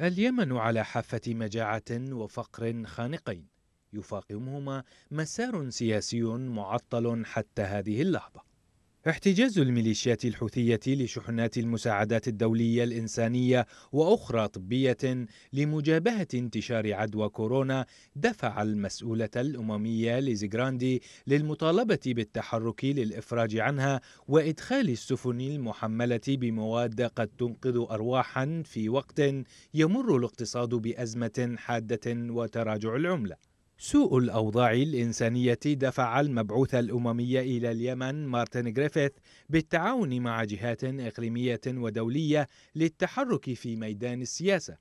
اليمن على حافة مجاعة وفقر خانقين يفاقمهما مسار سياسي معطل حتى هذه اللحظة احتجاز الميليشيات الحوثية لشحنات المساعدات الدولية الإنسانية وأخرى طبية لمجابهة انتشار عدوى كورونا دفع المسؤولة الأممية لزيغراندي للمطالبة بالتحرك للإفراج عنها وإدخال السفن المحملة بمواد قد تنقذ أرواحا في وقت يمر الاقتصاد بأزمة حادة وتراجع العملة سوء الأوضاع الإنسانية دفع المبعوث الأممي إلى اليمن مارتن جريفيث بالتعاون مع جهات إقليمية ودولية للتحرك في ميدان السياسة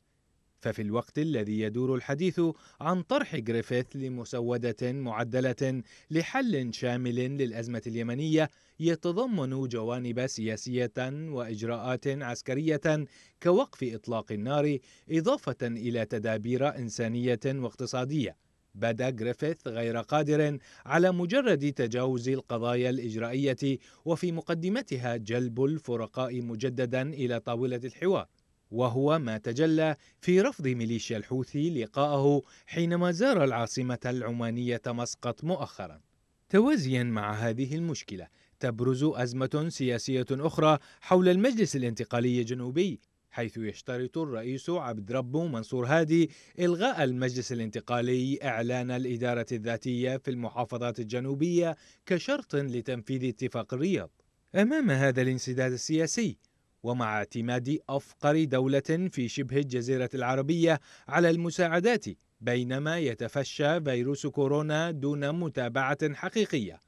ففي الوقت الذي يدور الحديث عن طرح جريفيث لمسودة معدلة لحل شامل للأزمة اليمنية يتضمن جوانب سياسية وإجراءات عسكرية كوقف إطلاق النار إضافة إلى تدابير إنسانية واقتصادية بدا جريفيث غير قادر على مجرد تجاوز القضايا الإجرائية وفي مقدمتها جلب الفرقاء مجددا إلى طاولة الحوار وهو ما تجلى في رفض ميليشيا الحوثي لقاءه حينما زار العاصمة العمانية مسقط مؤخرا توازيا مع هذه المشكلة تبرز أزمة سياسية أخرى حول المجلس الانتقالي الجنوبي حيث يشترط الرئيس عبد ربه منصور هادي إلغاء المجلس الانتقالي إعلان الإدارة الذاتية في المحافظات الجنوبية كشرط لتنفيذ اتفاق الرياض أمام هذا الانسداد السياسي ومع اعتماد أفقر دولة في شبه الجزيرة العربية على المساعدات بينما يتفشى فيروس كورونا دون متابعة حقيقية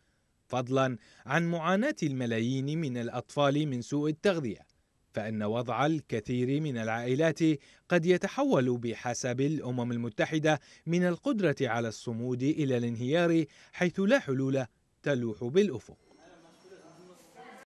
فضلا عن معاناة الملايين من الأطفال من سوء التغذية فإن وضع الكثير من العائلات قد يتحول بحسب الأمم المتحدة من القدرة على الصمود إلى الانهيار حيث لا حلول تلوح بالأفق